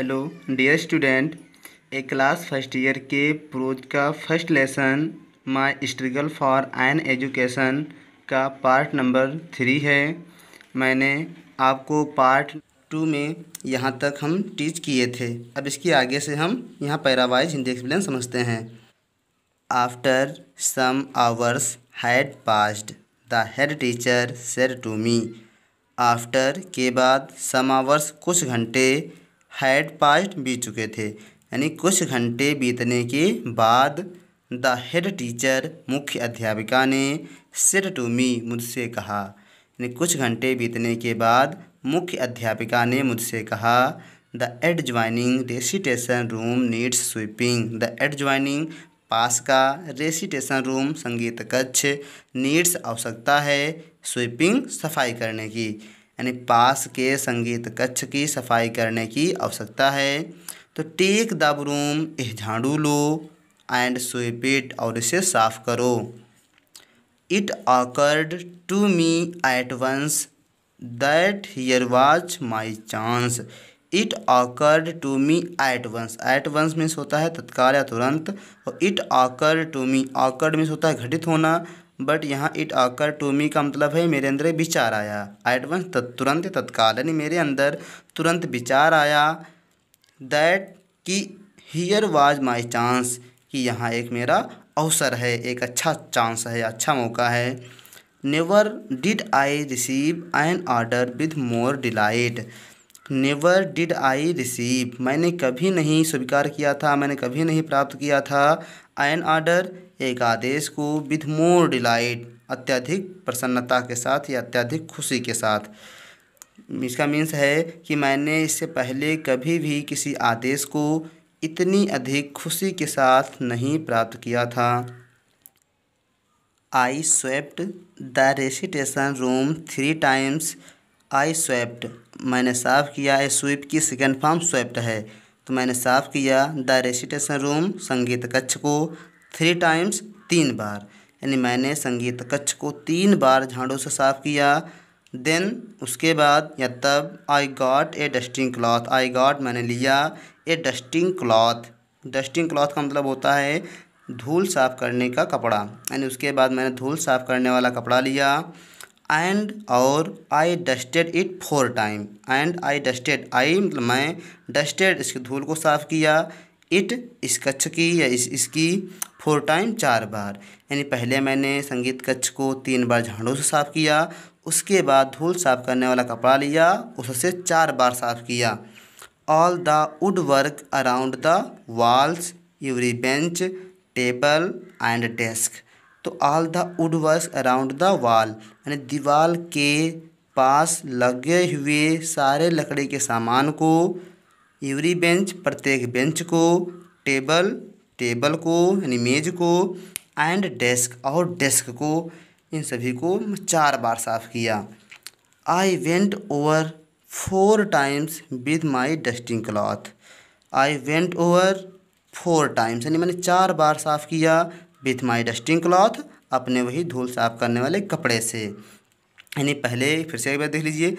hello dear student a class first year के prose का first lesson my struggle for an education का part number three है मैंने आपको पार्ट टू में यहाँ तक हम टीच किए थे अब इसके आगे से हम यहाँ पैरावाइज हिंदी एक्सप्लेन समझते हैं after some hours had passed the head teacher said to me after के बाद सम आवर्स कुछ घंटे हैड पास्ट बीत चुके थे यानी कुछ घंटे बीतने के बाद द हेड टीचर मुख्य अध्यापिका ने सिर टू मी मुझसे कहा यानी कुछ घंटे बीतने के बाद मुख्य अध्यापिका ने मुझसे कहा the adjoining recitation room needs sweeping the adjoining पास का रेसिटेशन रूम संगीत कक्ष नीड्स आवश्यकता है स्वीपिंग सफाई करने की यानी पास के संगीत कक्ष की सफाई करने की आवश्यकता है तो टेक द ब्रूम यह झाड़ू लो एंड स्वीप इट और इसे साफ करो it occurred to me at once that here was my chance it occurred to me at once at once means होता है तत्काल या तुरंत और it occurred to me occurred means होता है घटित होना बट यहाँ इट आकर टू मी का मतलब है मेरे अंदर विचार आया एट वंस तुरंत तत्काल यानी मेरे अंदर तुरंत विचार आया दैट कि हियर वाज माई चांस कि यहाँ एक मेरा अवसर है एक अच्छा चांस है अच्छा मौका है never did I receive an order with more delight never did I receive मैंने कभी नहीं स्वीकार किया था मैंने कभी नहीं प्राप्त किया था एन ऑर्डर एक आदेश को विथ मोर डिलाइट अत्यधिक प्रसन्नता के साथ या अत्यधिक खुशी के साथ इसका मीन्स है कि मैंने इससे पहले कभी भी किसी आदेश को इतनी अधिक खुशी के साथ नहीं प्राप्त किया था I swept the recitation room three times I swept मैंने साफ़ किया ए स्वीप की सेकेंड फॉर्म स्वेप्ट है तो मैंने साफ़ किया द रेसिटेशन रूम संगीत कक्ष को थ्री टाइम्स तीन बार यानी मैंने संगीत कक्ष को तीन बार झाड़ू से साफ़ किया देन उसके बाद या तब I got a dusting cloth I got मैंने लिया a dusting cloth dusting cloth का मतलब होता है धूल साफ़ करने का कपड़ा यानी उसके बाद मैंने धूल साफ़ करने वाला कपड़ा लिया एंड और I dusted it four time and I dusted I मतलब मैं डस्टेड इसकी धूल को साफ़ किया इट इस कच्छ की या इस इसकी फोर टाइम चार बार यानी पहले मैंने संगीत कच्छ को तीन बार झाड़ू से साफ़ किया उसके बाद धूल साफ़ करने वाला कपड़ा लिया उससे चार बार साफ़ किया all the woodwork around the walls every bench table and desk तो all the woodwork around the wall यानी दीवार के पास लगे हुए सारे लकड़ी के सामान को एवरी बेंच प्रत्येक बेंच को टेबल टेबल को यानी मेज को एंड डेस्क और डेस्क को इन सभी को चार बार साफ किया I went over four times with my dusting cloth I went over four times यानी मैंने चार बार साफ़ किया विथ माई डस्टिंग क्लॉथ अपने वही धूल साफ करने वाले कपड़े से यानी पहले फिर से एक बार देख लीजिए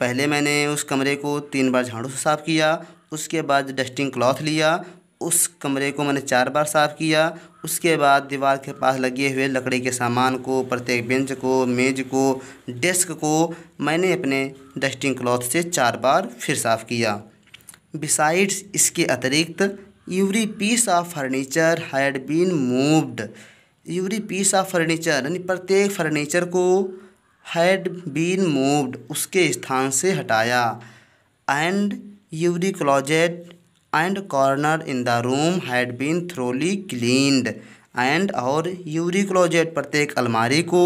पहले मैंने उस कमरे को तीन बार झाड़ू से साफ़ किया उसके बाद डस्टिंग क्लॉथ लिया उस कमरे को मैंने चार बार साफ़ किया उसके बाद दीवार के पास लगे हुए लकड़ी के सामान को प्रत्येक बेंच को मेज को डेस्क को मैंने अपने डस्टिंग क्लॉथ से चार बार फिर साफ़ किया बिसाइड्स इसके अतिरिक्त every piece of furniture had been moved every piece of furniture यानी प्रत्येक फर्नीचर को हैड बीन मूव्ड उसके स्थान से हटाया and every closet and corner in the room had been thoroughly cleaned and और यूरी क्लॉजेट प्रत्येक अलमारी को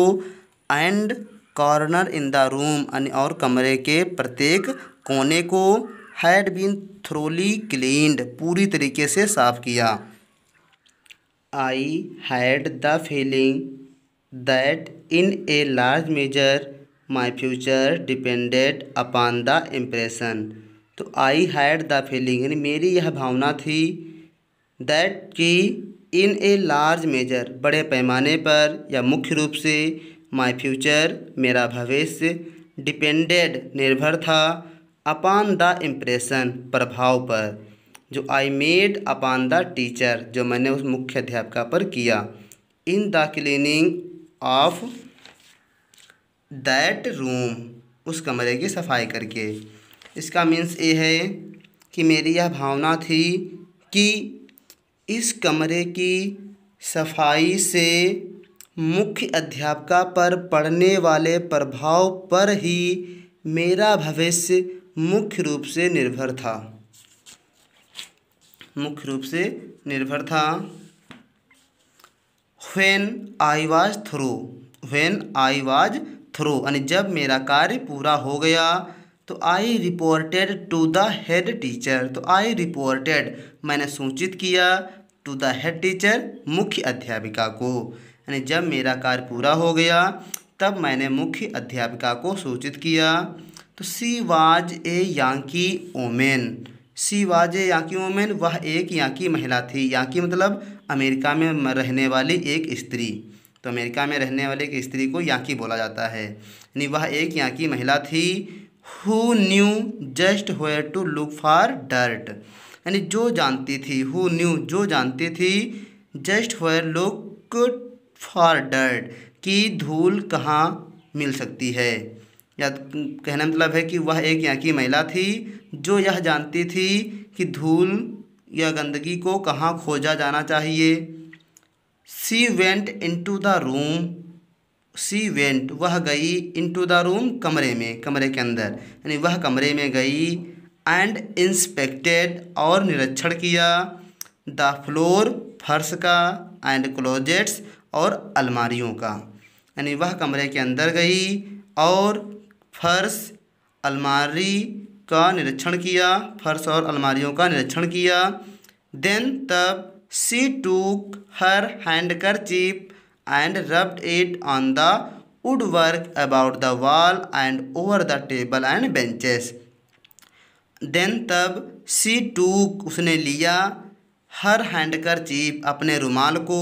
and corner in the room और कमरे के प्रत्येक कोने को हैड बीन थ्रोली क्लीनड पूरी तरीके से साफ़ किया I had the feeling that in a large measure my future depended upon the impression तो आई हैड द फीलिंग यानी मेरी यह भावना थी दैट कि इन ए लार्ज मेजर बड़े पैमाने पर या मुख्य रूप से माई फ्यूचर मेरा भविष्य डिपेंडेड निर्भर था अपान द इम्प्रेशन प्रभाव पर जो I made upon the teacher जो मैंने उस मुख्य अध्यापिका पर किया in the cleaning of that room उस कमरे की सफाई करके इसका मीन्स ये है कि मेरी यह भावना थी कि इस कमरे की सफाई से मुख्य अध्यापिका पर पड़ने वाले प्रभाव पर ही मेरा भविष्य मुख्य रूप से निर्भर था मुख्य रूप से निर्भर था when I was through when I was through यानी जब मेरा कार्य पूरा हो गया तो I reported to the head teacher तो आई रिपोर्टेड मैंने सूचित किया टू द हेड टीचर मुख्य अध्यापिका को यानी जब मेरा कार्य पूरा हो गया तब मैंने मुख्य अध्यापिका को सूचित किया तो she was a Yankee woman she was a Yankee woman वह एक यांकी महिला थी यांकी मतलब अमेरिका में रहने वाली एक स्त्री तो अमेरिका में रहने वाली एक स्त्री को याकी बोला जाता है यानी वह एक याकी महिला थी who knew just where to look for dirt यानी जो जानती थी हु न्यू जो जानती थी just where look for dirt कि धूल कहाँ मिल सकती है या कहना मतलब है कि वह एक यहाँ की महिला थी जो यह जानती थी कि धूल या गंदगी को कहाँ खोजा जाना चाहिए she went into the room she went वह गई टू द रूम कमरे में कमरे के अंदर यानी वह कमरे में गई एंड इंस्पेक्टेड और निरीक्षण किया द फ्लोर फर्श का एंड क्लोजेट्स और अलमारियों का यानी वह कमरे के अंदर गई और फर्श अलमारी का निरीक्षण किया फर्श और अलमारियों का निरीक्षण किया देन तब she took her handkerchief and rubbed it on the woodwork about the wall and over the table and benches then तब सी टूक उसने लिया हर हैंड कर चीप अपने रुमाल को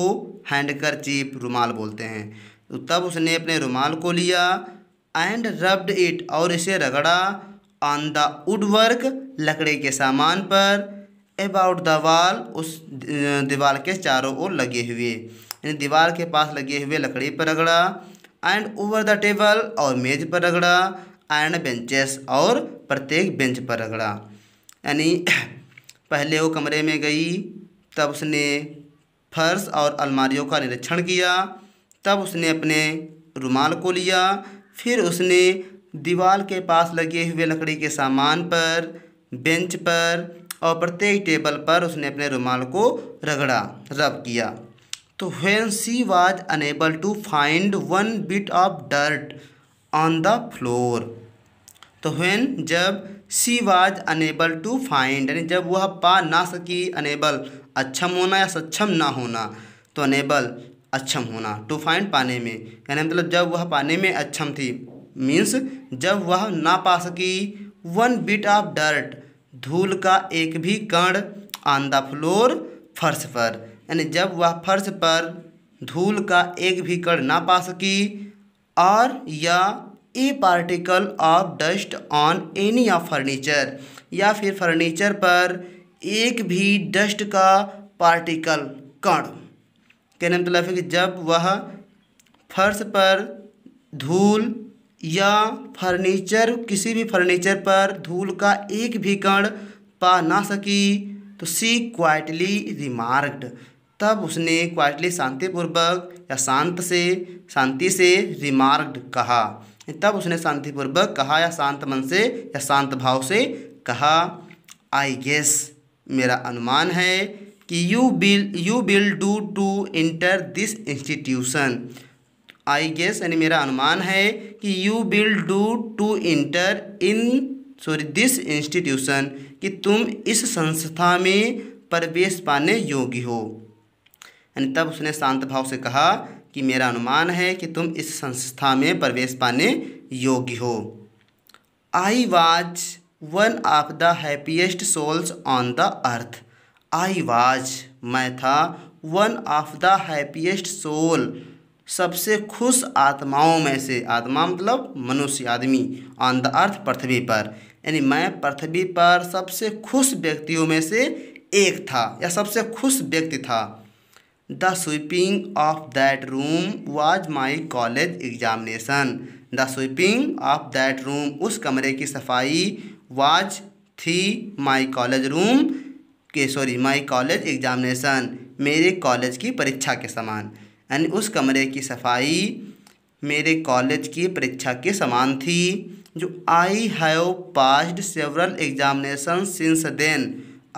हैंड कर चीप रुमाल बोलते हैं तो तब उसने अपने रुमाल को लिया एंड रब्ड इट और इसे रगड़ा ऑन द वुड वर्क लकड़ी के सामान पर अबाउट द वाल उस दीवार के चारों ओर लगे हुए यानी दीवार के पास लगे हुए लकड़ी पर रगड़ा एंड ओवर द टेबल और मेज पर रगड़ा एंड बेंचेस और प्रत्येक बेंच पर रगड़ा यानी पहले वो कमरे में गई तब उसने फर्श और अलमारियों का निरीक्षण किया तब उसने अपने रुमाल को लिया फिर उसने दीवार के पास लगे हुए लकड़ी के सामान पर बेंच पर और प्रत्येक टेबल पर उसने अपने रुमाल को रगड़ा रब किया तो when she was unable to find one bit of dirt on the floor तो वेन जब she was unable to find यानी जब वह पा ना सकी अनेबल अक्षम होना या सक्षम ना होना तो अनेबल अक्षम होना टू फाइंड पाने में यानी मतलब जब वह पाने में अक्षम थी मीन्स जब वह ना पा सकी वन बिट ऑफ डर्ट धूल का एक भी कण ऑन द फ्लोर फर्श पर यानी जब वह फर्श पर धूल का एक भी कण ना पा सकी और या a particle of dust on any of furniture या फिर फर्नीचर पर एक भी डस्ट का पार्टिकल कण कहने मतलब है कि जब वह फर्श पर धूल या फर्नीचर किसी भी फर्नीचर पर धूल का एक भी कण पा ना सकी तो सी क्वाइटली रिमार्क्ड तब उसने क्वाइटली शांतिपूर्वक या शांत से शांति से रिमार्क्ड कहा तब उसने शांतिपूर्वक कहा या शांत मन से या शांत भाव से कहा आई गेस मेरा अनुमान है कि you will you will do to enter this institution I guess यानी मेरा अनुमान है कि you will do to enter in sorry this institution कि तुम इस संस्था में प्रवेश पाने योग्य हो यानी तब उसने शांत भाव से कहा कि मेरा अनुमान है कि तुम इस संस्था में प्रवेश पाने योग्य हो I was one of the happiest souls on the earth I was मैं था one of the happiest soul सबसे खुश आत्माओं में से आत्मा मतलब मनुष्य आदमी ऑन द अर्थ पृथ्वी पर यानी मैं पृथ्वी पर सबसे खुश व्यक्तियों में से एक था या सबसे खुश व्यक्ति था the sweeping of that room was my college examination the sweeping of that room उस कमरे की सफाई वाज थी माई कॉलेज रूम के सॉरी माई कॉलेज एग्जामिनेशन मेरे कॉलेज की परीक्षा के समान यानी उस कमरे की सफाई मेरे कॉलेज की परीक्षा के समान थी जो I have passed several examination since then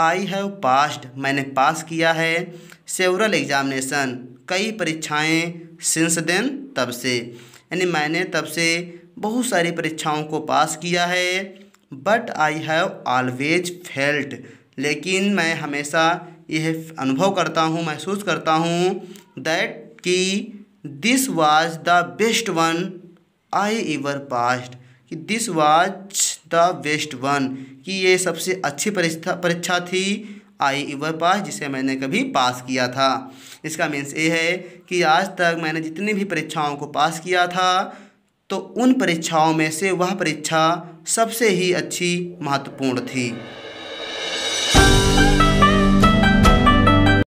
I have passed मैंने पास किया है सेवरल एग्जामिनेशन कई परीक्षाएं सिंस देन तब से यानी मैंने तब से बहुत सारी परीक्षाओं को पास किया है but I have always felt लेकिन मैं हमेशा यह अनुभव करता हूँ महसूस करता हूँ दैट कि this was the best one I ever passed कि this was the best one कि ये सबसे अच्छी परीक्षा परीक्षा थी आई एवर पास जिसे मैंने कभी पास किया था इसका मीन्स ये है कि आज तक मैंने जितनी भी परीक्षाओं को पास किया था तो उन परीक्षाओं में से वह परीक्षा सबसे ही अच्छी महत्वपूर्ण थी